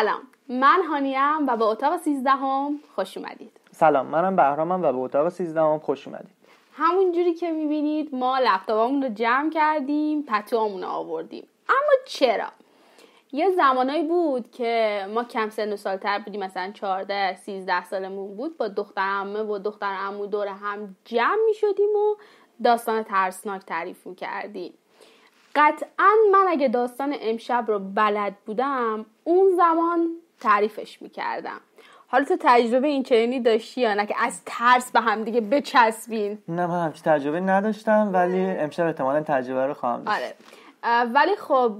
سلام من هانیم و به اتاق سیزدهم هم خوش اومدید سلام منم بهرامم و به اتاق سیزدهم هم خوش اومدید همون جوری که میبینید ما لپتاپمون رو جمع کردیم پتوامون رو آوردیم اما چرا یه زمانایی بود که ما کم سن و سالتر بودیم مثلا 14 13 سالمون بود با دختر عمه و دختر عمو دور هم جمع می شدیم و داستان ترسناک تعریف می کردیم قطعا من اگه داستان امشب رو بلد بودم اون زمان تعریفش میکردم حالا تو تجربه این چنینی داشتی یا نه که از ترس به هم دیگه بچسبین نه من که تجربه نداشتم ولی امشب احتمالا تجربه رو خواهم داشت آره. ولی خب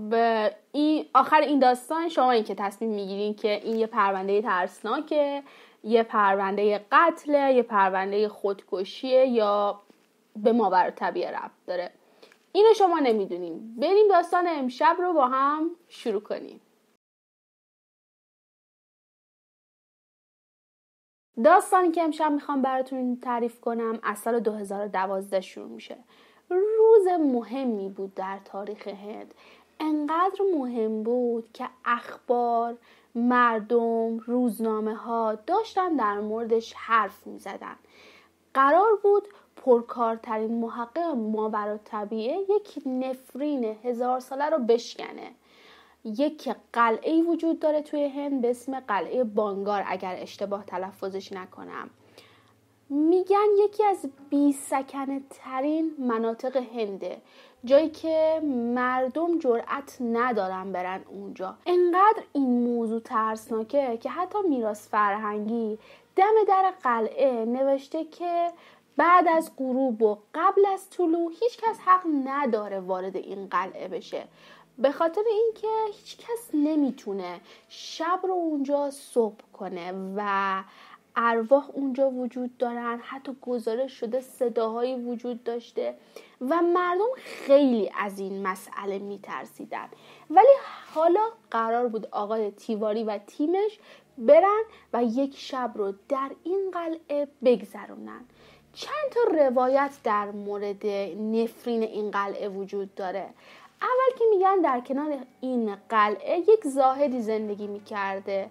این آخر این داستان شما این که تصمیم میگیرین که این یه پرونده ترسناکه یه پرونده قتله یه پرونده خودکشیه یا به ما طبیعه ربط داره اینو شما نمیدونیم بریم داستان امشب رو با هم شروع کنیم داستانی که امشب میخوام براتون تعریف کنم از سال 2012 شروع میشه روز مهمی بود در تاریخ هند انقدر مهم بود که اخبار مردم روزنامه ها داشتن در موردش حرف می قرار بود پرکارترین محقق ماورا طبیعه یک نفرین هزار ساله رو بشکنه یک قلعه وجود داره توی هند به اسم قلعه بانگار اگر اشتباه تلفظش نکنم میگن یکی از بی سکنه ترین مناطق هنده جایی که مردم جرأت ندارن برن اونجا انقدر این موضوع ترسناکه که حتی میراث فرهنگی دم در قلعه نوشته که بعد از غروب و قبل از طلوع هیچ کس حق نداره وارد این قلعه بشه به خاطر اینکه هیچ کس نمیتونه شب رو اونجا صبح کنه و ارواح اونجا وجود دارن حتی گزارش شده صداهایی وجود داشته و مردم خیلی از این مسئله میترسیدن ولی حالا قرار بود آقای تیواری و تیمش برن و یک شب رو در این قلعه بگذرونن چند تا روایت در مورد نفرین این قلعه وجود داره اول که میگن در کنار این قلعه یک زاهدی زندگی میکرده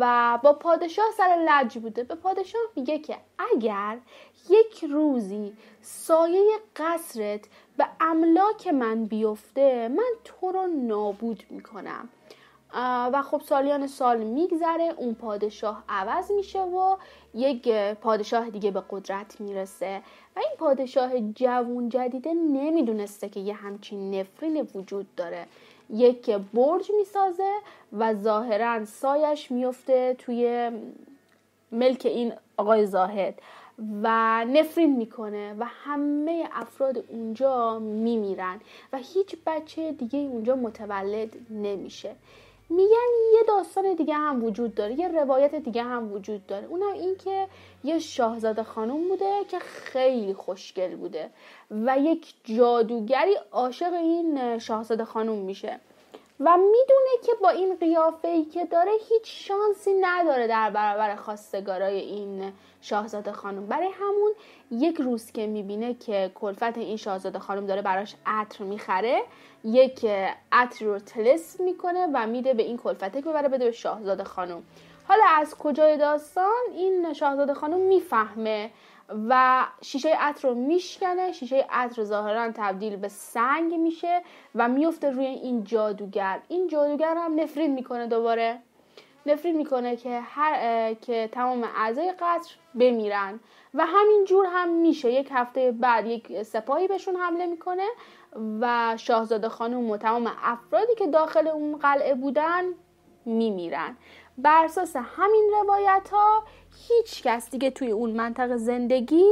و با پادشاه سر لج بوده به پادشاه میگه که اگر یک روزی سایه قصرت به املاک من بیفته من تو رو نابود میکنم و خب سالیان سال میگذره اون پادشاه عوض میشه و یک پادشاه دیگه به قدرت میرسه و این پادشاه جوون جدیده نمیدونسته که یه همچین نفرین وجود داره یک برج میسازه و ظاهرا سایش میفته توی ملک این آقای زاهد و نفرین میکنه و همه افراد اونجا میمیرن و هیچ بچه دیگه اونجا متولد نمیشه میگن یه داستان دیگه هم وجود داره یه روایت دیگه هم وجود داره اونم این که یه شاهزاده خانم بوده که خیلی خوشگل بوده و یک جادوگری عاشق این شاهزاده خانم میشه و میدونه که با این قیافه ای که داره هیچ شانسی نداره در برابر خواستگارای این شاهزاده خانم برای همون یک روز که میبینه که کلفت این شاهزاده خانم داره براش عطر میخره یک عطر رو تلس میکنه و میده به این کلفته که ببره بده به شاهزاده خانم حالا از کجای داستان این شاهزاده خانم میفهمه و شیشه عطر رو میشکنه شیشه عطر ظاهرا تبدیل به سنگ میشه و میفته روی این جادوگر این جادوگر هم نفرین میکنه دوباره نفرین میکنه که هر که تمام اعضای قطر بمیرن و همین جور هم میشه یک هفته بعد یک سپاهی بهشون حمله میکنه و شاهزاده خانم و تمام افرادی که داخل اون قلعه بودن میمیرن بر اساس همین روایت ها هیچ کس دیگه توی اون منطقه زندگی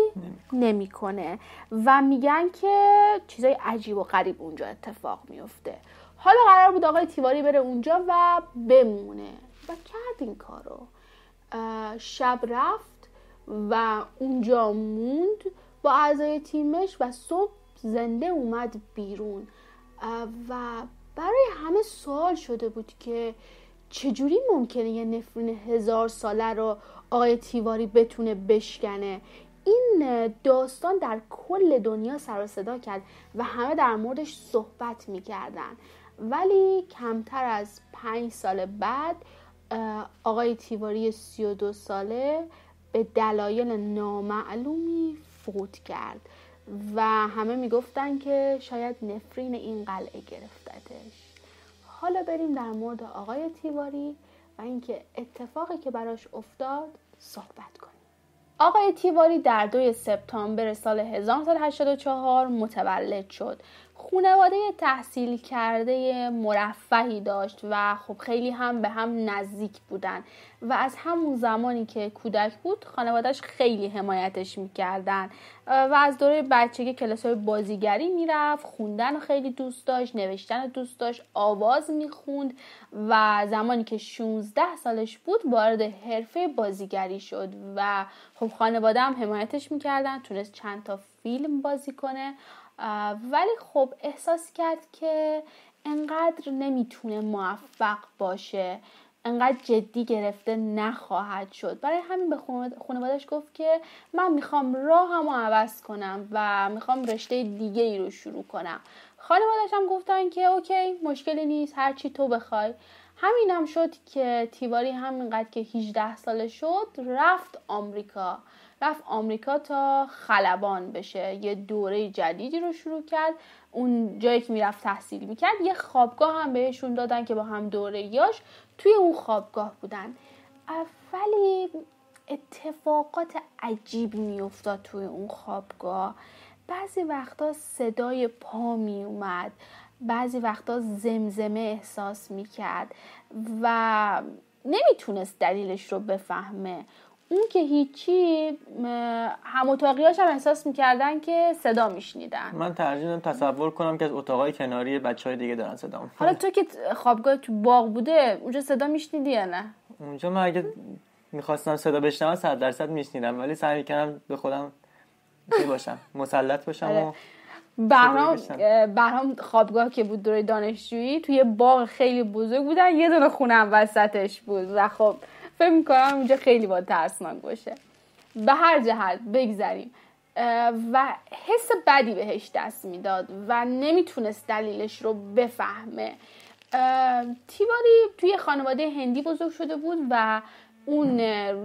نمیکنه و میگن که چیزای عجیب و غریب اونجا اتفاق میفته حالا قرار بود آقای تیواری بره اونجا و بمونه و کرد این کارو شب رفت و اونجا موند با اعضای تیمش و صبح زنده اومد بیرون و برای همه سوال شده بود که چجوری ممکنه یه نفرین هزار ساله رو آقای تیواری بتونه بشکنه این داستان در کل دنیا سر صدا کرد و همه در موردش صحبت میکردن ولی کمتر از پنج سال بعد آقای تیواری دو ساله به دلایل نامعلومی فوت کرد و همه میگفتن که شاید نفرین این قلعه گرفتتش حالا بریم در مورد آقای تیواری و اینکه اتفاقی که براش افتاد صحبت کنیم آقای تیواری در دوی سپتامبر سال 1984 متولد شد خونواده تحصیل کرده مرفهی داشت و خب خیلی هم به هم نزدیک بودن و از همون زمانی که کودک بود خانوادهش خیلی حمایتش میکردن و از دوره بچگی کلاس های بازیگری میرفت خوندن رو خیلی دوست داشت نوشتن دوست داشت آواز میخوند و زمانی که 16 سالش بود وارد حرفه بازیگری شد و خب خانواده هم حمایتش میکردن تونست چند تا فیلم بازی کنه ولی خب احساس کرد که انقدر نمیتونه موفق باشه انقدر جدی گرفته نخواهد شد برای همین به خانوادش گفت که من میخوام راهمو عوض کنم و میخوام رشته دیگه ای رو شروع کنم خانوادش هم گفتن که اوکی مشکلی نیست هرچی تو بخوای همین هم شد که تیواری همینقدر که 18 ساله شد رفت آمریکا رفت آمریکا تا خلبان بشه یه دوره جدیدی رو شروع کرد اون جایی که میرفت تحصیل میکرد یه خوابگاه هم بهشون دادن که با هم دوره یاش توی اون خوابگاه بودن ولی اتفاقات عجیبی میافتاد توی اون خوابگاه بعضی وقتا صدای پا می اومد بعضی وقتا زمزمه احساس میکرد و نمیتونست دلیلش رو بفهمه اون که هیچی هم اتاقیاش هم احساس میکردن که صدا میشنیدن من ترجیح تصور کنم که از اتاقای کناری بچه های دیگه دارن صدا حالا تو که خوابگاه تو باغ بوده اونجا صدا میشنیدی یا نه اونجا من اگه میخواستم صدا بشنم صد درصد میشنیدم ولی سعی کردم به خودم باشم مسلط باشم آره. و برام برام خوابگاه که بود دوره دانشجویی توی باغ خیلی بزرگ بودن یه دونه خونه هم وسطش بود و خب فکر میکنم اونجا خیلی با ترسناک باشه به هر جهت بگذریم و حس بدی بهش دست میداد و نمیتونست دلیلش رو بفهمه تیواری توی خانواده هندی بزرگ شده بود و اون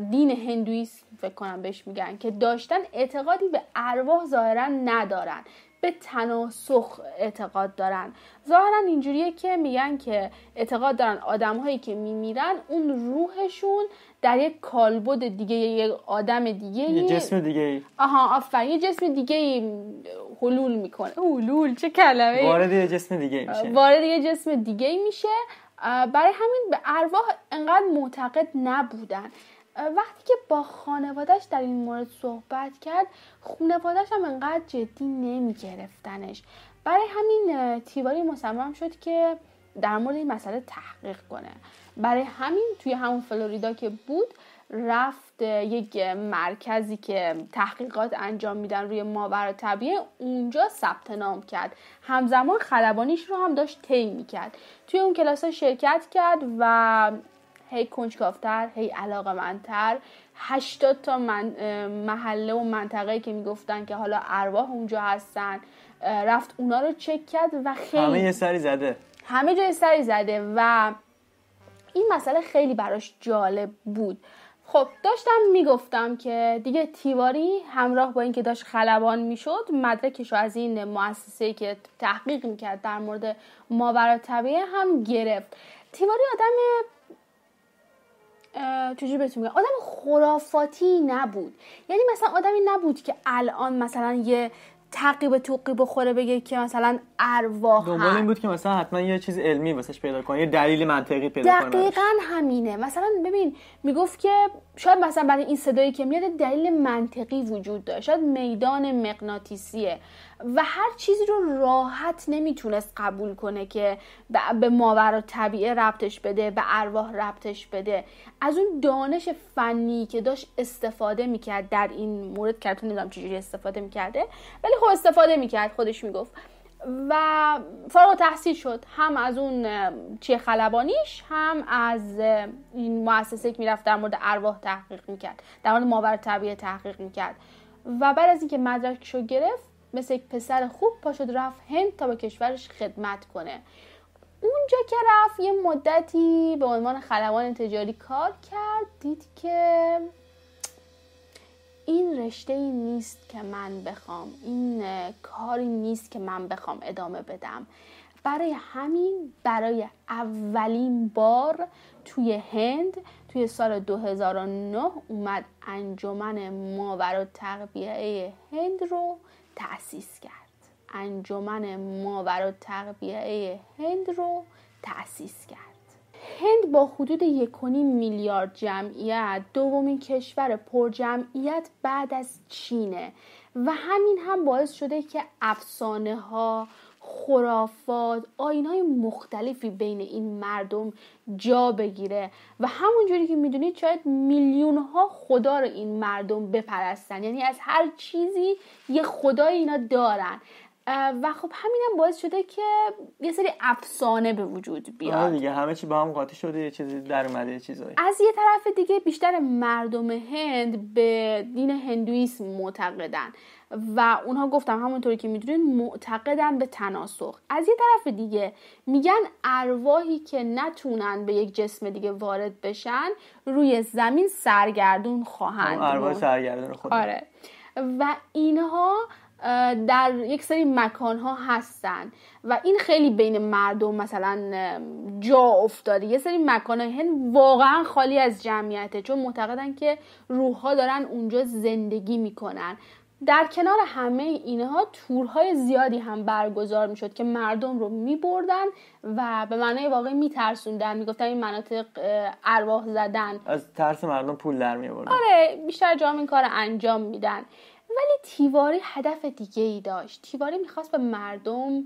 دین هندویست فکر کنم بهش میگن که داشتن اعتقادی به ارواح ظاهرا ندارن به تناسخ اعتقاد دارن ظاهرا اینجوریه که میگن که اعتقاد دارن هایی که میمیرن اون روحشون در یک کالبد دیگه یک آدم دیگه یه جسم دیگه ای آها آفرین یه جسم دیگه ای حلول میکنه حلول چه کلمه وارد یه جسم دیگه میشه وارد یه جسم دیگه میشه برای همین به ارواح انقدر معتقد نبودن وقتی که با خانوادهش در این مورد صحبت کرد خانوادهش هم انقدر جدی نمی گرفتنش برای همین تیواری مصمم شد که در مورد این مسئله تحقیق کنه برای همین توی همون فلوریدا که بود رفت یک مرکزی که تحقیقات انجام میدن روی ماورا طبیعه اونجا ثبت نام کرد همزمان خلبانیش رو هم داشت طی میکرد توی اون کلاس شرکت کرد و هی کنجکاوتر هی علاقه منتر هشتاد تا من، محله و منطقه که میگفتن که حالا ارواح اونجا هستن رفت اونا رو چک کرد و خیلی همه یه سری زده همه جای سری زده و این مسئله خیلی براش جالب بود خب داشتم میگفتم که دیگه تیواری همراه با اینکه داشت خلبان میشد مدرکش رو از این مؤسسه که تحقیق میکرد در مورد ماورا طبیعه هم گرفت تیواری آدم چجوری آدم خرافاتی نبود یعنی مثلا آدمی نبود که الان مثلا یه تقیب توقی بخوره بگه که مثلا ارواح دنبال این بود که مثلا حتما یه چیز علمی واسش پیدا کنه یه دلیل منطقی پیدا کنه دقیقا همینه مثلا ببین میگفت که شاید مثلا برای این صدایی که میاد دلیل منطقی وجود داشت شاید میدان مغناطیسیه و هر چیزی رو راحت نمیتونست قبول کنه که به ماورا طبیعه ربطش بده به ارواح ربطش بده از اون دانش فنی که داشت استفاده میکرد در این مورد که تو چجوری استفاده میکرده ولی خب استفاده میکرد خودش میگفت و فارغ تحصیل شد هم از اون چیه خلبانیش هم از این مؤسسه که میرفت در مورد ارواح تحقیق میکرد در مورد ماور طبیعه تحقیق میکرد و بعد از اینکه مدرکش رو گرفت مثل یک پسر خوب پا شد رفت هند تا به کشورش خدمت کنه اونجا که رفت یه مدتی به عنوان خلبان تجاری کار کرد دید که این رشته ای نیست که من بخوام این کاری نیست که من بخوام ادامه بدم برای همین برای اولین بار توی هند توی سال 2009 اومد انجمن ماور و هند رو تأسیس کرد انجمن و تقبیه هند رو تأسیس کرد هند با حدود 1.5 میلیارد جمعیت دومین کشور پرجمعیت بعد از چینه و همین هم باعث شده که افسانه ها خرافات آین های مختلفی بین این مردم جا بگیره و همونجوری که میدونید شاید میلیون ها خدا رو این مردم بپرستن یعنی از هر چیزی یه خدای اینا دارن و خب هم باعث شده که یه سری افسانه به وجود بیاد آره دیگه همه چی با هم قاطی شده یه چیزی در اومده چیزایی از یه طرف دیگه بیشتر مردم هند به دین هندویسم معتقدن و اونها گفتم همونطوری که میدونین معتقدن به تناسخ از یه طرف دیگه میگن ارواحی که نتونن به یک جسم دیگه وارد بشن روی زمین سرگردون خواهند ارواح سرگردون خود آره و اینها در یک سری مکان ها هستن و این خیلی بین مردم مثلا جا افتاده یه سری مکان های هن واقعا خالی از جمعیته چون معتقدن که روح دارن اونجا زندگی میکنن در کنار همه اینها تورهای زیادی هم برگزار میشد که مردم رو میبردن و به معنای واقعی میترسوندن میگفتن این مناطق ارواح زدن از ترس مردم پول در میبردن آره بیشتر جام این کار انجام میدن ولی تیواری هدف دیگه ای داشت تیواری میخواست به مردم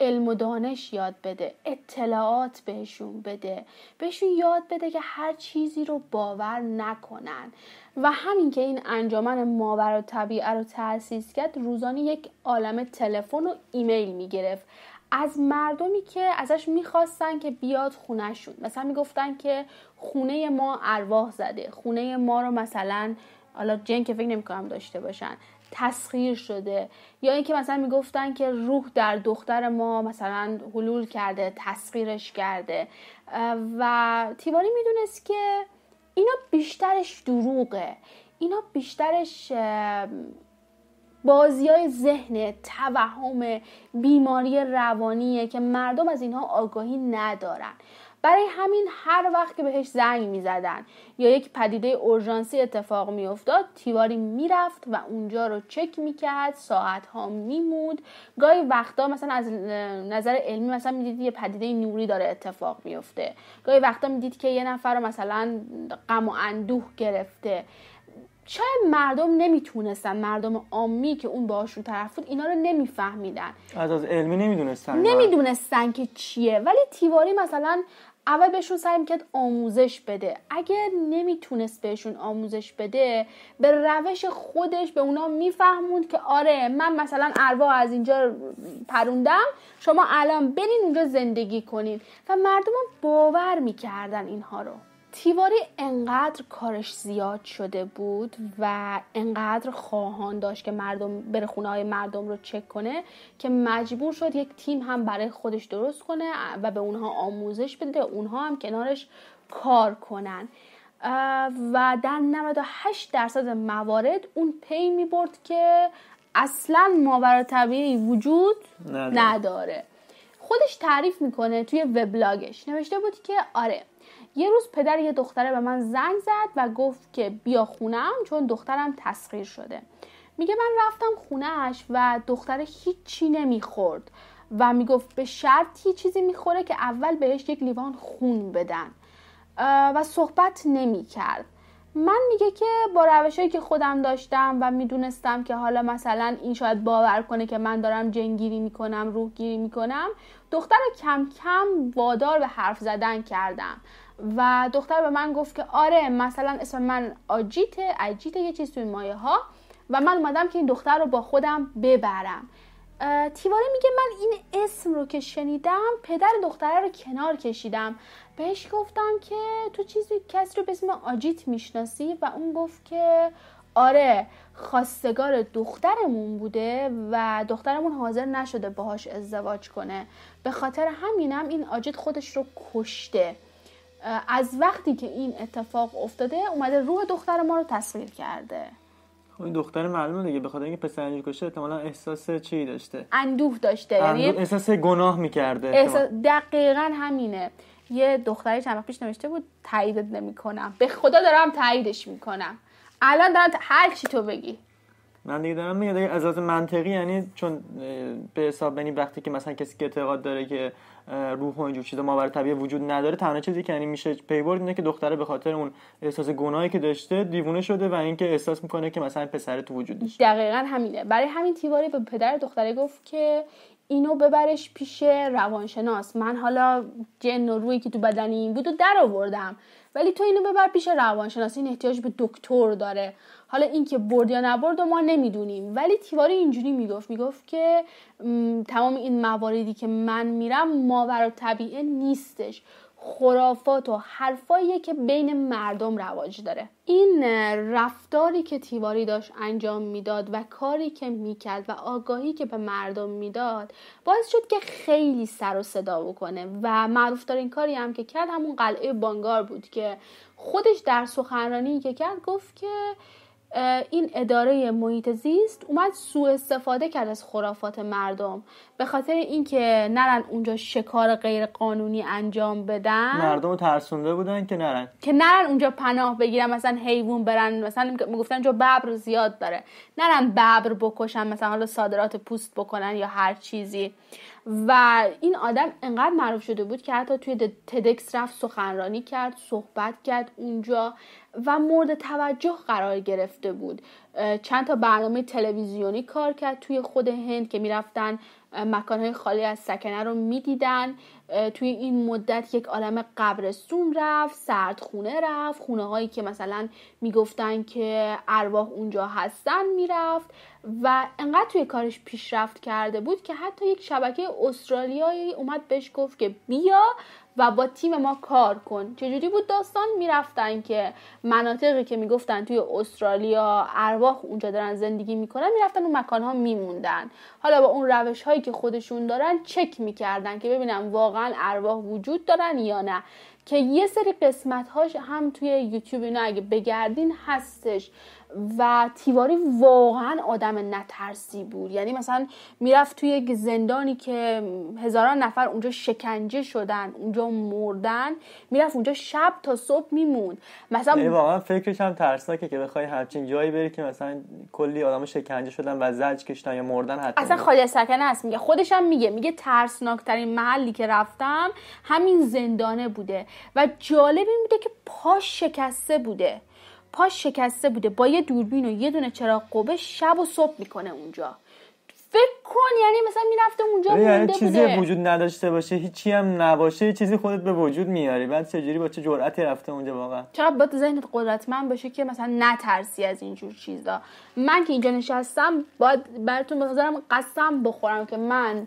علم و دانش یاد بده اطلاعات بهشون بده بهشون یاد بده که هر چیزی رو باور نکنن و همین که این انجمن و طبیعه رو تأسیس کرد روزانه یک عالم تلفن و ایمیل میگرفت از مردمی که ازش میخواستن که بیاد خونهشون مثلا میگفتن که خونه ما ارواح زده خونه ما رو مثلا حالا جن که فکر نمیکنم داشته باشن تسخیر شده یا اینکه مثلا میگفتن که روح در دختر ما مثلا حلول کرده تسخیرش کرده و تیواری میدونست که اینا بیشترش دروغه اینا بیشترش بازی های ذهن توهم بیماری روانیه که مردم از اینها آگاهی ندارن برای همین هر وقت که بهش زنگ میزدن یا یک پدیده اورژانسی اتفاق میافتاد تیواری میرفت و اونجا رو چک کرد ساعت ها میمود گاهی وقتا مثلا از نظر علمی مثلا دید یه پدیده نوری داره اتفاق افته گاهی وقتا میدید که یه نفر رو مثلا غم و اندوه گرفته شاید مردم نمیتونستن مردم عامی که اون باهاشون طرف بود اینا رو نمیفهمیدن از از علمی نمیدونستن نمیدونستن که چیه ولی تیواری مثلا اول بهشون سعی میکرد آموزش بده اگه نمیتونست بهشون آموزش بده به روش خودش به اونا میفهموند که آره من مثلا اروا از اینجا پروندم شما الان برین اونجا زندگی کنین و مردم باور میکردن اینها رو تیواری انقدر کارش زیاد شده بود و انقدر خواهان داشت که مردم بره خونه های مردم رو چک کنه که مجبور شد یک تیم هم برای خودش درست کنه و به اونها آموزش بده اونها هم کنارش کار کنن و در 98 درصد موارد اون پی می برد که اصلا ماورا طبیعی وجود نداره. خودش تعریف میکنه توی وبلاگش نوشته بود که آره یه روز پدر یه دختره به من زنگ زد و گفت که بیا خونم چون دخترم تسخیر شده میگه من رفتم خونهش و دختره هیچی نمیخورد و میگفت به شرط چیزی میخوره که اول بهش یک لیوان خون بدن و صحبت نمیکرد من میگه که با روشهایی که خودم داشتم و میدونستم که حالا مثلا این شاید باور کنه که من دارم جنگیری میکنم روحگیری میکنم دختر کم کم وادار به حرف زدن کردم و دختر به من گفت که آره مثلا اسم من آجیته اجیته یه چیز توی مایه ها و من اومدم که این دختر رو با خودم ببرم تیواره میگه من این اسم رو که شنیدم پدر دختره رو کنار کشیدم بهش گفتم که تو چیزی کسی رو به اسم آجیت میشناسی و اون گفت که آره خواستگار دخترمون بوده و دخترمون حاضر نشده باهاش ازدواج کنه به خاطر همینم این آجیت خودش رو کشته از وقتی که این اتفاق افتاده اومده روح دختر ما رو تصویر کرده خب، این دختر معلومه دیگه به خاطر اینکه پسرش کشته احتمالا احساس چی داشته اندوه داشته یعنی اندوه احساس گناه میکرده احساس دقیقا همینه یه دختری چند پیش نوشته بود تاییدت نمیکنم به خدا دارم تاییدش میکنم الان دارم هر چی تو بگی من دیگه دارم میگم از منطقی یعنی چون به حساب وقتی که مثلا کسی که اعتقاد داره که روح و اینجور چیزا برای وجود نداره تنها چیزی که یعنی میشه پی برد اینه که دختره به خاطر اون احساس گناهی که داشته دیوونه شده و اینکه احساس میکنه که مثلا پسر تو وجود داشته دقیقا همینه برای همین تیواری به پدر دختره گفت که اینو ببرش پیش روانشناس من حالا جن و روی که تو بدنی این بود و در آوردم ولی تو اینو ببر پیش روانشناس این احتیاج به دکتر داره حالا اینکه برد یا نبرد ما نمیدونیم ولی تیواری اینجوری میگفت میگفت که تمام این مواردی که من میرم و طبیعه نیستش خرافات و حرفایی که بین مردم رواج داره این رفتاری که تیواری داشت انجام میداد و کاری که میکرد و آگاهی که به مردم میداد باعث شد که خیلی سر و صدا بکنه و معروف این کاری هم که کرد همون قلعه بانگار بود که خودش در سخنرانی که کرد گفت که این اداره محیط زیست اومد سوء استفاده کرد از خرافات مردم به خاطر اینکه نرن اونجا شکار غیر قانونی انجام بدن مردم ترسونده بودن که نرن که نرن اونجا پناه بگیرن مثلا حیوان برن مثلا میگفتن اونجا ببر زیاد داره نرن ببر بکشن مثلا حالا صادرات پوست بکنن یا هر چیزی و این آدم انقدر معروف شده بود که حتی توی تدکس رفت سخنرانی کرد صحبت کرد اونجا و مورد توجه قرار گرفته بود چند تا برنامه تلویزیونی کار کرد توی خود هند که میرفتن مکانهای خالی از سکنه رو میدیدن توی این مدت یک عالم قبرستون رفت سردخونه رفت خونه هایی که مثلا میگفتن که ارواح اونجا هستن میرفت و انقدر توی کارش پیشرفت کرده بود که حتی یک شبکه استرالیایی اومد بهش گفت که بیا و با تیم ما کار کن چجوری بود داستان میرفتن که مناطقی که میگفتن توی استرالیا ارواح اونجا دارن زندگی میکنن میرفتن اون مکانها میموندن حالا با اون روش هایی که خودشون دارن چک میکردن که ببینن واقعا ارواح وجود دارن یا نه که یه سری قسمت هاش هم توی یوتیوب اینا اگه بگردین هستش و تیواری واقعا آدم نترسی بود یعنی مثلا میرفت توی یک زندانی که هزاران نفر اونجا شکنجه شدن اونجا مردن میرفت اونجا شب تا صبح میموند مثلا یعنی واقعا فکرش هم ترسناکه که بخوای همچین جایی بری که مثلا کلی آدم شکنجه شدن و زج کشتن یا مردن حتی اصلا خالی سکنه هست میگه خودش هم میگه میگه ترسناکترین محلی که رفتم همین زندانه بوده و جالب این بوده که پاش شکسته بوده پاش شکسته بوده با یه دوربین و یه دونه چراغ قوه شب و صبح میکنه اونجا فکر کن یعنی مثلا میرفته اونجا یعنی چیزی بوده. وجود نداشته باشه هیچی هم نباشه چیزی خودت به وجود میاری بعد چجوری با چه جرأتی رفته اونجا واقعا چرا با ذهنت قدرتمند باشه که مثلا نترسی از اینجور چیزا من که اینجا نشستم باید براتون بذارم قسم بخورم که من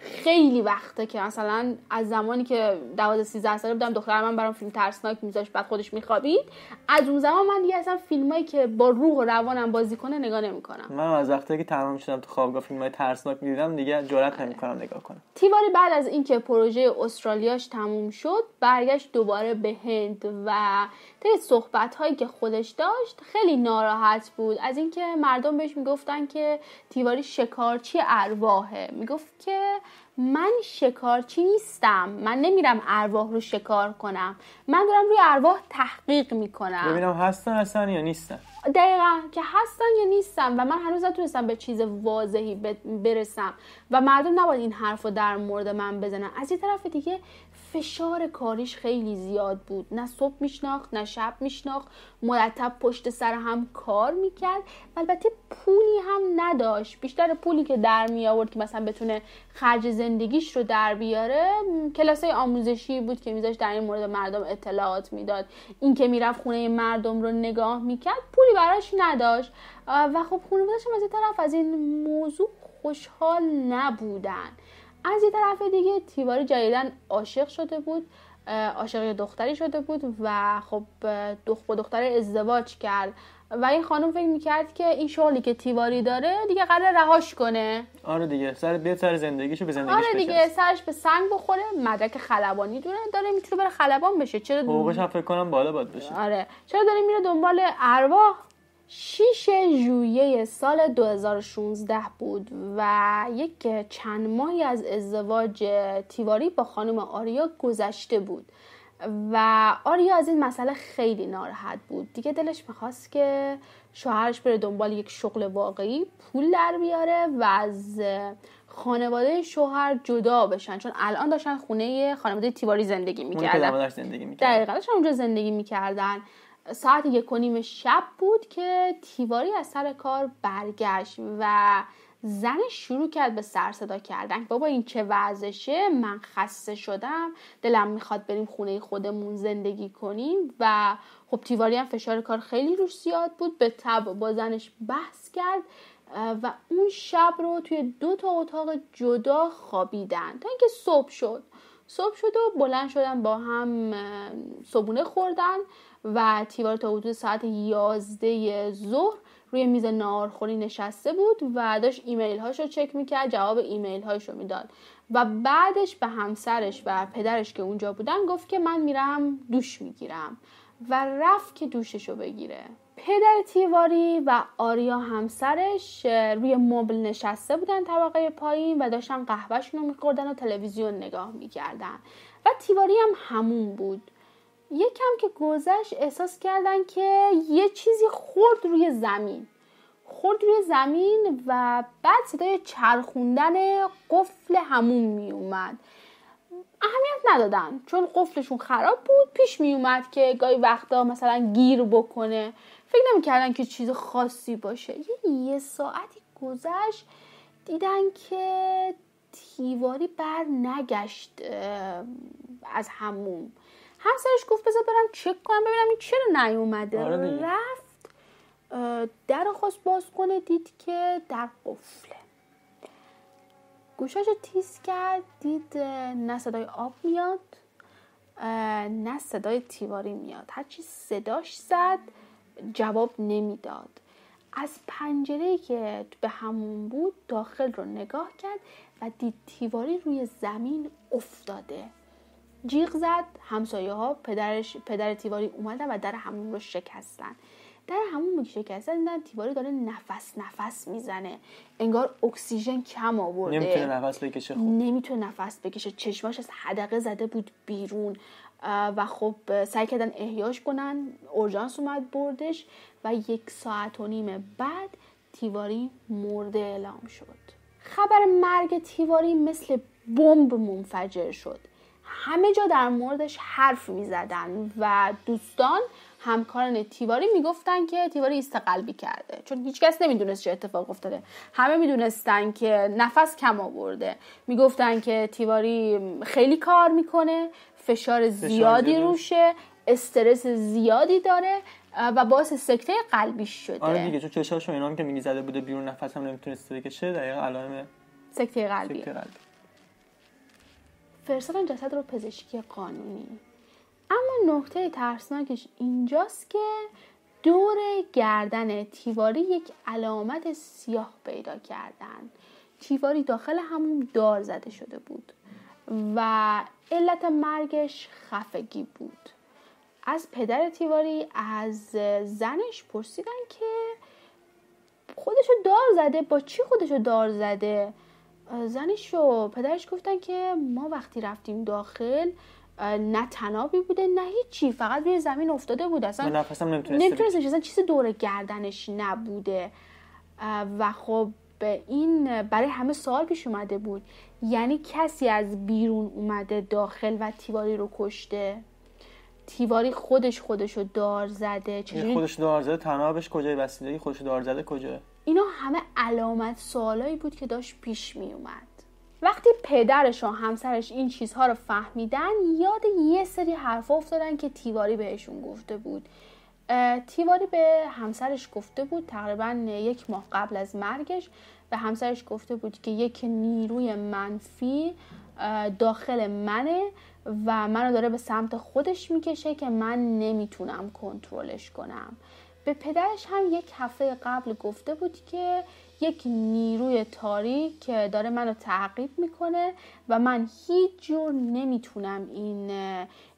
خیلی وقته که مثلا از زمانی که 12 13 ساله بودم دختر من برام فیلم ترسناک میذاشت بعد خودش میخوابید از اون زمان من دیگه اصلا فیلمایی که با روح و روانم بازی کنه نگاه نمیکنم من از وقتی که تمام شدم تو خوابگاه های ترسناک میدیدم دیگه جرئت نمیکنم نگاه کنم تیواری بعد از اینکه پروژه استرالیاش تموم شد برگشت دوباره به هند و طی صحبت هایی که خودش داشت خیلی ناراحت بود از اینکه مردم بهش میگفتن که تیواری شکارچی ارواحه میگفت که من شکارچی نیستم من نمیرم ارواح رو شکار کنم من دارم روی ارواح تحقیق میکنم ببینم هستن هستن یا نیستن دقیقا که هستن یا نیستن و من هنوز نتونستم به چیز واضحی برسم و مردم نباید این حرف رو در مورد من بزنن از یه طرف دیگه فشار کاریش خیلی زیاد بود نه صبح میشناخت نه شب میشناخت مرتب پشت سر هم کار میکرد و البته پولی هم نداشت بیشتر پولی که در می آورد که مثلا بتونه خرج زندگیش رو در بیاره های آموزشی بود که میذاشت در این مورد مردم اطلاعات میداد این که میرفت خونه مردم رو نگاه میکرد پولی براش نداشت و خب خونه بودشم از طرف از این موضوع خوشحال نبودن از یه طرف دیگه تیواری جدیدن عاشق شده بود عاشق دختری شده بود و خب دخ با دختر ازدواج کرد و این خانم فکر میکرد که این شغلی که تیواری داره دیگه قرار رهاش کنه آره دیگه سر بهتر زندگیشو به زندگیش آره دیگه سرش به سنگ بخوره مدرک خلبانی داره داره میتونه بره خلبان بشه چرا حقوقش فکر کنم بالا باد بشه آره چرا داره میره دنبال ارواح 6 جویه سال 2016 بود و یک چند ماهی از ازدواج تیواری با خانم آریا گذشته بود و آریا از این مسئله خیلی ناراحت بود دیگه دلش میخواست که شوهرش بره دنبال یک شغل واقعی پول در بیاره و از خانواده شوهر جدا بشن چون الان داشتن خونه خانواده تیواری زندگی میکردن دقیقا داشتن اونجا زندگی میکردن ساعت یک و نیم شب بود که تیواری از سر کار برگشت و زن شروع کرد به سر صدا کردن بابا این چه وضعشه من خسته شدم دلم میخواد بریم خونه خودمون زندگی کنیم و خب تیواری هم فشار کار خیلی روش زیاد بود به تب با زنش بحث کرد و اون شب رو توی دو تا اتاق جدا خوابیدن تا اینکه صبح شد صبح شد و بلند شدن با هم صبونه خوردن و تیوار تا حدود ساعت 11 ظهر روی میز نارخوری نشسته بود و داشت ایمیل هاش رو چک میکرد جواب ایمیل هاش رو میداد و بعدش به همسرش و پدرش که اونجا بودن گفت که من میرم دوش میگیرم و رفت که دوشش رو بگیره پدر تیواری و آریا همسرش روی مبل نشسته بودن طبقه پایین و داشتن قهوهشون رو میخوردن و تلویزیون نگاه میکردن و تیواری هم همون بود یکم که گذشت احساس کردن که یه چیزی خورد روی زمین خورد روی زمین و بعد صدای چرخوندن قفل همون می اومد اهمیت ندادن چون قفلشون خراب بود پیش می اومد که گاهی وقتا مثلا گیر بکنه فکر نمیکردن که چیز خاصی باشه یه یه ساعتی گذشت دیدن که تیواری بر نگشت از همون همسرش گفت بذار برم چک کنم ببینم این چرا نیومده آره رفت در خواست باز کنه دید که در قفله گوشاشو تیز کرد دید نه صدای آب میاد نه صدای تیواری میاد هرچی صداش زد جواب نمیداد از پنجره که به همون بود داخل رو نگاه کرد و دید تیواری روی زمین افتاده جیغ زد همسایه ها پدرش پدر تیواری اومدن و در همون رو شکستن در همون رو شکستن دیدن تیواری داره نفس نفس میزنه انگار اکسیژن کم آورده نمیتونه نفس بکشه خوب نمیتونه نفس بکشه چشماش از حدقه زده بود بیرون و خب سعی کردن احیاش کنن اورژانس اومد بردش و یک ساعت و نیم بعد تیواری مرده اعلام شد خبر مرگ تیواری مثل بمب منفجر شد همه جا در موردش حرف می زدن و دوستان همکاران تیواری میگفتن که تیواری ایست قلبی کرده چون هیچکس نمیدونست چه اتفاق افتاده همه میدونستن که نفس کم آورده میگفتن که تیواری خیلی کار میکنه فشار زیادی روشه استرس زیادی داره و باعث سکته قلبی شده آره دیگه چون چشاشو اینا هم که میگی زده بوده بیرون نفس هم نمیتونسته بکشه دقیقا علائم سکته سکته قلبی. فرستادن جسد رو پزشکی قانونی اما نکته ترسناکش اینجاست که دور گردن تیواری یک علامت سیاه پیدا کردن تیواری داخل همون دار زده شده بود و علت مرگش خفگی بود از پدر تیواری از زنش پرسیدن که خودشو دار زده با چی خودشو دار زده زنش و پدرش گفتن که ما وقتی رفتیم داخل نه تنابی بوده نه هیچی فقط روی زمین افتاده بود اصلا نمیتونست اصلا چیزی دور گردنش نبوده و خب این برای همه سوال پیش اومده بود یعنی کسی از بیرون اومده داخل و تیواری رو کشته تیواری خودش خودشو دار زده چجوری خودش دار زده تنابش کجای وسیله خودش دار زده کجا اینا همه علامت سوالایی بود که داشت پیش می اومد وقتی پدرش و همسرش این چیزها رو فهمیدن یاد یه سری حرف افتادن که تیواری بهشون گفته بود تیواری به همسرش گفته بود تقریبا یک ماه قبل از مرگش به همسرش گفته بود که یک نیروی منفی داخل منه و منو داره به سمت خودش میکشه که من نمیتونم کنترلش کنم به پدرش هم یک هفته قبل گفته بود که یک نیروی تاریک که داره منو تعقیب میکنه و من هیچ جور نمیتونم این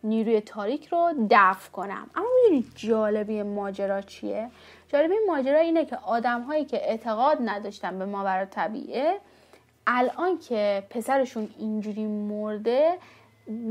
نیروی تاریک رو دفع کنم اما میدونید جالبی ماجرا چیه جالبی ماجرا اینه که آدم هایی که اعتقاد نداشتن به ماورا طبیعه الان که پسرشون اینجوری مرده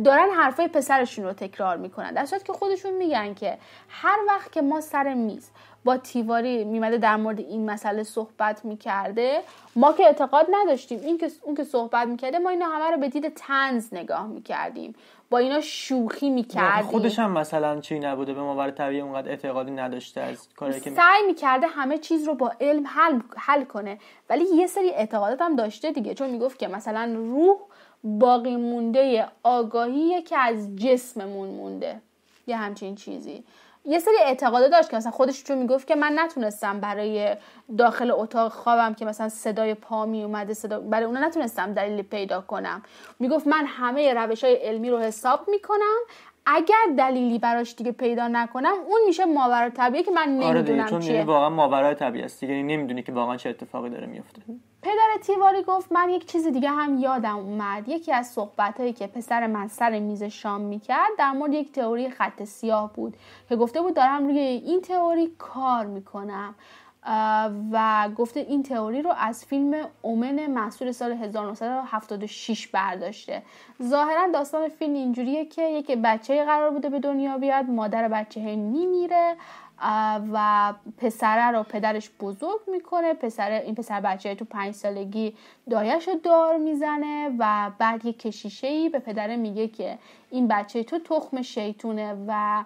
دارن حرفای پسرشون رو تکرار میکنن در صورت که خودشون میگن که هر وقت که ما سر میز با تیواری میمده در مورد این مسئله صحبت میکرده ما که اعتقاد نداشتیم این اون که صحبت میکرده ما اینا همه رو به دید تنز نگاه میکردیم با اینا شوخی میکردیم خب، خودش هم مثلا چی نبوده به ما برای طبیعی اونقدر اعتقادی نداشته از کاری که سعی میکرده همه چیز رو با علم حل, حل کنه ولی یه سری اعتقادات هم داشته دیگه چون میگفت که مثلا روح باقی مونده آگاهی که از جسممون مونده یه همچین چیزی یه سری اعتقاد داشت که مثلا خودش چون میگفت که من نتونستم برای داخل اتاق خوابم که مثلا صدای پا می اومده صدا برای اونا نتونستم دلیلی پیدا کنم میگفت من همه روش های علمی رو حساب میکنم اگر دلیلی براش دیگه پیدا نکنم اون میشه ماورا طبیعی که من نمیدونم آره واقعا ماورای طبیعی است دیگه نمیدونی که واقعا چه اتفاقی داره میفته پدر تیواری گفت من یک چیز دیگه هم یادم اومد یکی از صحبتهایی که پسر من سر میز شام میکرد در مورد یک تئوری خط سیاه بود که گفته بود دارم روی این تئوری کار میکنم و گفته این تئوری رو از فیلم اومن محصول سال 1976 برداشته ظاهرا داستان فیلم اینجوریه که یک بچه قرار بوده به دنیا بیاد مادر بچه میمیره و پسره رو پدرش بزرگ میکنه پسر این پسر بچه تو پنج سالگی دایش رو دار میزنه و بعد یه کشیشه ای به پدره میگه که این بچه تو تخم شیطونه و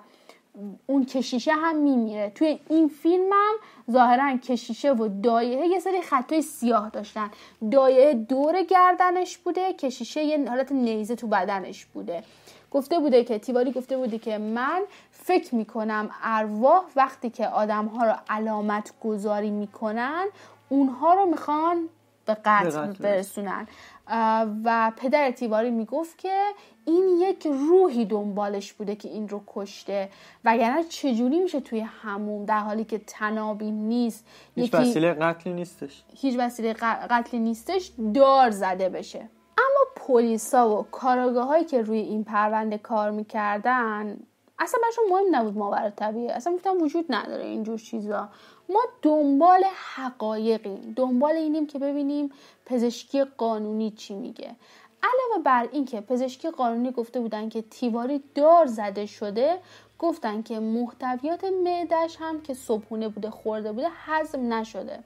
اون کشیشه هم میمیره توی این فیلم هم ظاهرا کشیشه و دایه یه سری خطای سیاه داشتن دایه دور گردنش بوده کشیشه یه حالت نیزه تو بدنش بوده گفته بوده که تیواری گفته بوده که من فکر میکنم ارواح وقتی که آدم ها رو علامت گذاری میکنن اونها رو میخوان به قتل برسونن و پدر تیواری میگفت که این یک روحی دنبالش بوده که این رو کشته وگرنه چجوری میشه توی همون، در حالی که تنابی نیست هیچ وسیله قتلی نیستش هیچ وسیله قتلی نیستش دار زده بشه اما پلیسا و هایی که روی این پرونده کار میکردن اصلا براشون مهم نبود ماورا طبیعی. اصلا گفتم وجود نداره اینجور چیزا ما دنبال حقایقیم دنبال اینیم که ببینیم پزشکی قانونی چی میگه علاوه بر اینکه پزشکی قانونی گفته بودن که تیواری دار زده شده گفتن که محتویات معدش هم که صبحونه بوده خورده بوده هضم نشده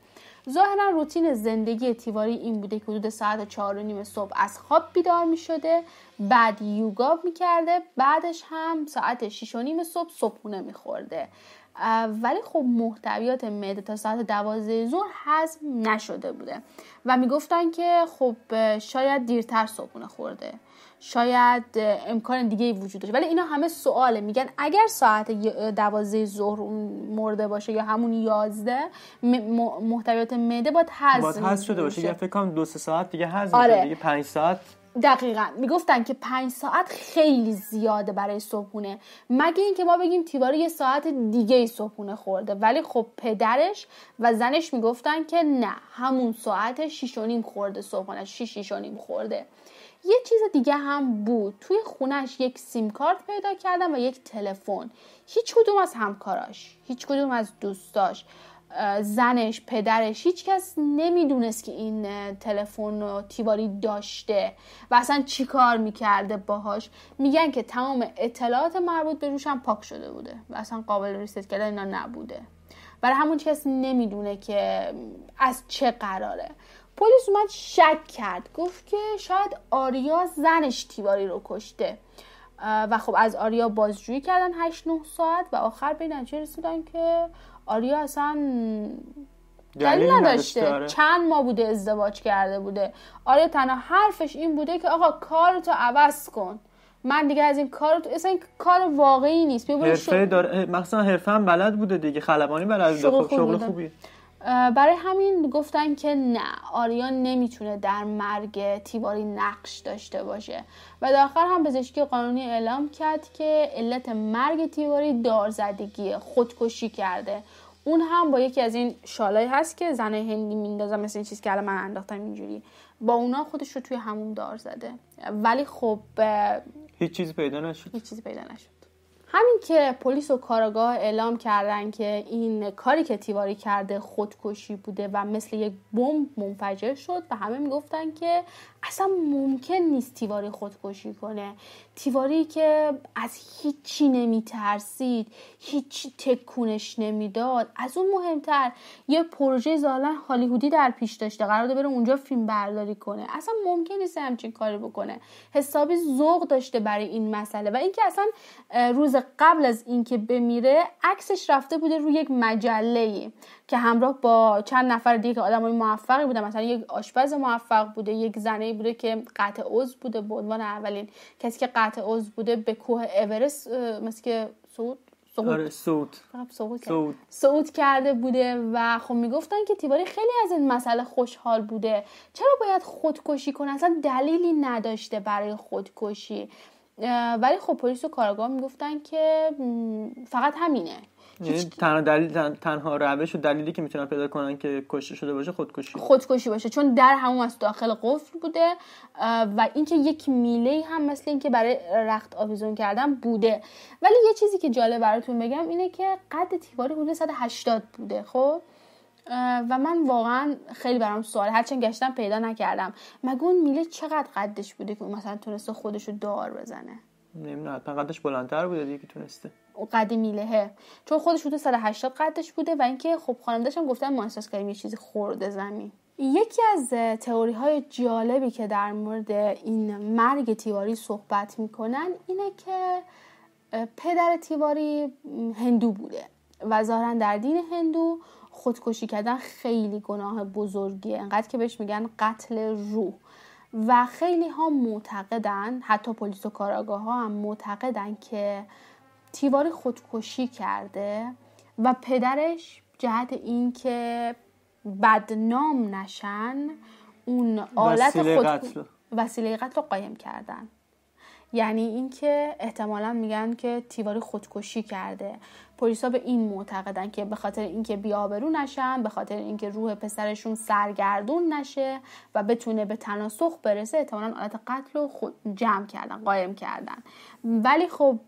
ظاهرا روتین زندگی تیواری این بوده که حدود ساعت چهار و نیم صبح از خواب بیدار می شده بعد یوگا می کرده بعدش هم ساعت شیش و نیم صبح صبحونه می خورده ولی خب محتویات معده تا ساعت دوازده ظهر هضم نشده بوده و میگفتن که خب شاید دیرتر صبحونه خورده شاید امکان دیگه ای وجود داشت ولی اینا همه سواله میگن اگر ساعت دوازده ظهر مرده باشه یا همون یازده محتویات مده باید هضم باید شده باشه یا فکر کنم دو ساعت دیگه هضم آره. پنج ساعت دقیقا میگفتن که پنج ساعت خیلی زیاده برای صبحونه مگه اینکه ما بگیم تیواره یه ساعت دیگه صبحونه خورده ولی خب پدرش و زنش میگفتن که نه همون ساعت شیش خورده صبحونه شیش شیش خورده یه چیز دیگه هم بود توی خونش یک سیم کارت پیدا کردم و یک تلفن هیچ کدوم از همکاراش هیچ کدوم از دوستاش زنش پدرش کس نمیدونست که این تلفن رو تیواری داشته و اصلا چی کار میکرده باهاش میگن که تمام اطلاعات مربوط به روشم پاک شده بوده و اصلا قابل ریست کردن اینا نبوده برای همون کس نمیدونه که از چه قراره پلیس اومد شک کرد گفت که شاید آریا زنش تیواری رو کشته و خب از آریا بازجویی کردن 8 9 ساعت و آخر به نتیجه رسیدن که آریا اصلا دلیل نداشته آره. چند ماه بوده ازدواج کرده بوده آریا تنها حرفش این بوده که آقا کارتو عوض کن من دیگه از این کار تو اصلا این کار واقعی نیست حرفه مثلا حرفه هم بلد بوده دیگه خلبانی بلد شغل, خب، شغل خوبی برای همین گفتن که نه آریان نمیتونه در مرگ تیواری نقش داشته باشه و در آخر هم پزشکی قانونی اعلام کرد که علت مرگ تیواری دارزدگی خودکشی کرده اون هم با یکی از این شالای هست که زن هندی میندازم مثل این چیز که الان من انداختم اینجوری با اونا خودش رو توی همون دار زده ولی خب هیچ چیز پیدا نشد هیچ چیزی پیدا نشد همین که پلیس و کارگاه اعلام کردن که این کاری که تیواری کرده خودکشی بوده و مثل یک بمب منفجر شد و همه میگفتن که اصلا ممکن نیست تیواری خودکشی کنه تیواری که از هیچی ترسید هیچی تکونش نمیداد از اون مهمتر یه پروژه زالن هالیوودی در پیش داشته قرار بره اونجا فیلم برداری کنه اصلا ممکن نیست همچین کاری بکنه حسابی ذوق داشته برای این مسئله و اینکه اصلا روز قبل از اینکه بمیره عکسش رفته بوده روی یک مجله ای که همراه با چند نفر دیگه که آدمای موفقی بوده مثلا یک آشپز موفق بوده یک زنه بوده که قطع عضو بوده به عنوان اولین کسی که قطع عضو بوده به کوه اورست مثل که صعود سعود سعود آره، کرده بوده و خب میگفتن که تیباری خیلی از این مسئله خوشحال بوده چرا باید خودکشی کنه اصلا دلیلی نداشته برای خودکشی ولی خب پلیس و کارگاه میگفتن که فقط همینه یعنی تنها دلیل تنها روش و دلیلی که میتونن پیدا کنن که کشته شده باشه خودکشی خودکشی باشه چون در همون از داخل قفل بوده و اینکه یک میله هم مثل اینکه برای رخت آویزون کردن بوده ولی یه چیزی که جالب براتون بگم اینه که قد تیواری حدود 180 بوده خب و من واقعا خیلی برام سوال هرچند گشتم پیدا نکردم مگه اون میله چقدر قدش بوده که مثلا تونسته خودشو دار بزنه نمیدونم حتما قدش بلندتر بوده دیگه تونسته قد میلهه چون خودش بوده 180 قدش بوده و اینکه خب خانم هم گفتن احساس کردیم یه چیزی خورده زمین یکی از تئوری های جالبی که در مورد این مرگ تیواری صحبت میکنن اینه که پدر تیواری هندو بوده و ظاهرا در دین هندو خودکشی کردن خیلی گناه بزرگیه انقدر که بهش میگن قتل روح و خیلی ها معتقدن حتی پلیس و کاراگاه ها هم معتقدن که تیواری خودکشی کرده و پدرش جهت اینکه بدنام نشن اون آلت وسیله خود... قتل. وسیله قتل رو قایم کردن یعنی اینکه احتمالا میگن که تیواری خودکشی کرده پلیسا به این معتقدن که به خاطر اینکه بیابرون نشن به خاطر اینکه روح پسرشون سرگردون نشه و بتونه به تناسخ برسه احتمالا آلت قتل رو جمع کردن قایم کردن ولی خب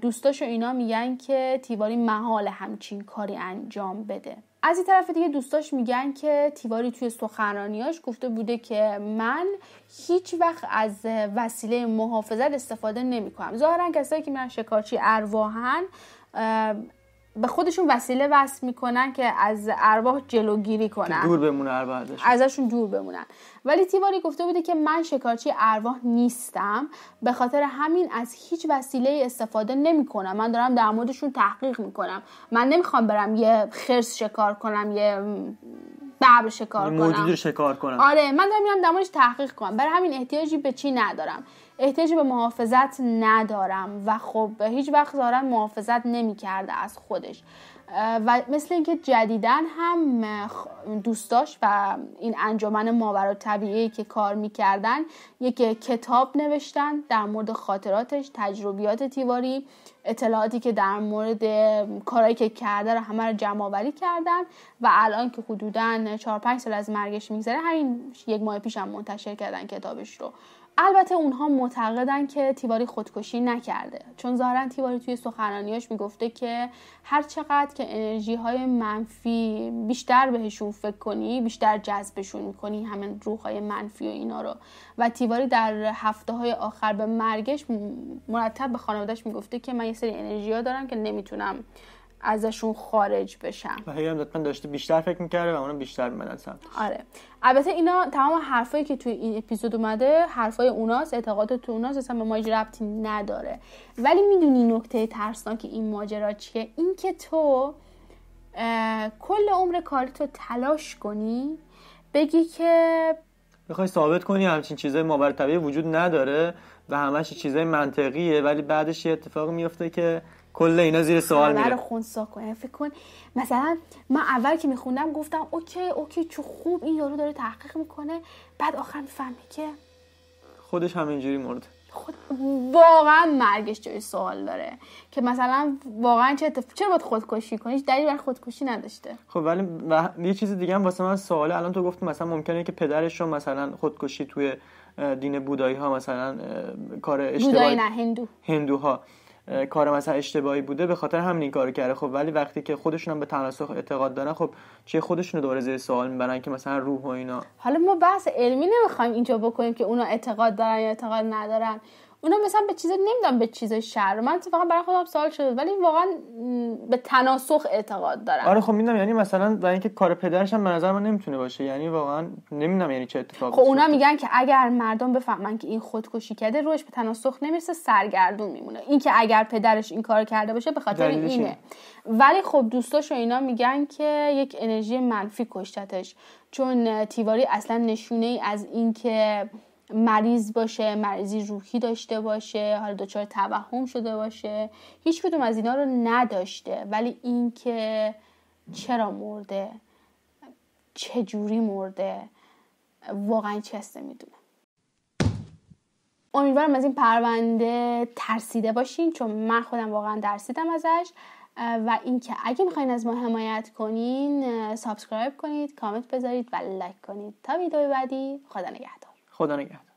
دوستاش و اینا میگن که تیواری محال همچین کاری انجام بده از این طرف دیگه دوستاش میگن که تیواری توی سخنرانیاش گفته بوده که من هیچ وقت از وسیله محافظت استفاده نمی کنم ظاهرا کسایی که من شکارچی ارواحن به خودشون وسیله وصل میکنن که از ارواح جلوگیری کنن دور بمونه ازشون دور بمونن ولی تیواری گفته بوده که من شکارچی ارواح نیستم به خاطر همین از هیچ وسیله استفاده نمیکنم من دارم در موردشون تحقیق میکنم من نمیخوام برم یه خرس شکار کنم یه ببر شکار کنم شکار کنم آره من دارم در موردش تحقیق کنم برای همین احتیاجی به چی ندارم احتیاج به محافظت ندارم و خب هیچ وقت دارن محافظت نمی کرده از خودش و مثل اینکه جدیدن هم دوستاش و این انجمن ماورا طبیعی که کار میکردن یک کتاب نوشتن در مورد خاطراتش تجربیات تیواری اطلاعاتی که در مورد کارهایی که کرده رو همه رو جمع آوری کردن و الان که حدودا 4 5 سال از مرگش میگذره همین یک ماه پیش هم منتشر کردن کتابش رو البته اونها معتقدن که تیواری خودکشی نکرده چون ظاهرا تیواری توی سخنرانیاش میگفته که هر چقدر که انرژی های منفی بیشتر بهشون فکر کنی بیشتر جذبشون میکنی همین روح های منفی و اینا رو و تیواری در هفته های آخر به مرگش مرتب به خانوادهش میگفته که من یه سری انرژی ها دارم که نمیتونم ازشون خارج بشم. و هم داشته بیشتر فکر میکرده و اونم بیشتر میمدن آره البته اینا تمام حرفایی که توی این اپیزود اومده حرفای اوناست اعتقاد تو اوناست اصلا به ماجرا ربطی نداره ولی میدونی نکته ترسناک این ماجرا چیه اینکه تو کل عمر کارتو تلاش کنی بگی که میخوای ثابت کنی همچین چیزای ماورای طبیعی وجود نداره و همش چیزای منطقیه ولی بعدش یه اتفاق میفته که کل اینا زیر سوال میره رو خونسا کن یعنی فکر کن مثلا من اول که میخوندم گفتم اوکی اوکی چه خوب این یارو داره تحقیق میکنه بعد آخر میفهمی که خودش همینجوری مرد خود واقعا مرگش جای سوال داره که مثلا واقعا چه اتف... چرا باید خودکشی کنی هیچ دلیل بر خودکشی نداشته خب ولی و... یه چیز دیگه هم واسه من سواله الان تو گفتی مثلا ممکنه که پدرش رو مثلا خودکشی توی دین بودایی ها مثلا کار اشتباهی نه هندو هندوها کار مثلا اشتباهی بوده به خاطر همین این کارو کرده خب ولی وقتی که خودشون هم به تناسخ اعتقاد دارن خب چه خودشون رو دوباره زیر سوال میبرن که مثلا روح و اینا حالا ما بحث علمی نمیخوایم اینجا بکنیم که اونا اعتقاد دارن یا اعتقاد ندارن اونا مثلا به چیز نمیدونم به چیز شهر من اتفاقا برای خودم سوال شده ولی واقعا به تناسخ اعتقاد دارم آره خب میدونم یعنی مثلا و اینکه کار پدرش هم به نظر من نمیتونه باشه یعنی واقعا نمیدونم یعنی چه اتفاقی خب اونا میگن که اگر مردم بفهمن که این خودکشی کرده روش به تناسخ نمیرسه سرگردون میمونه اینکه اگر پدرش این کار کرده باشه به خاطر اینه ولی خب دوستاش و اینا میگن که یک انرژی منفی کشتتش چون تیواری اصلا نشونه ای از اینکه مریض باشه مریضی روحی داشته باشه حالا دچار توهم شده باشه هیچ کدوم از اینا رو نداشته ولی اینکه چرا مرده چجوری مرده واقعا چسته میدونه امیدوارم از این پرونده ترسیده باشین چون من خودم واقعا درسیدم ازش و اینکه اگه میخواین از ما حمایت کنین سابسکرایب کنید کامنت بذارید و لایک کنید تا ویدیو بعدی خدا نگهدار खुदा ने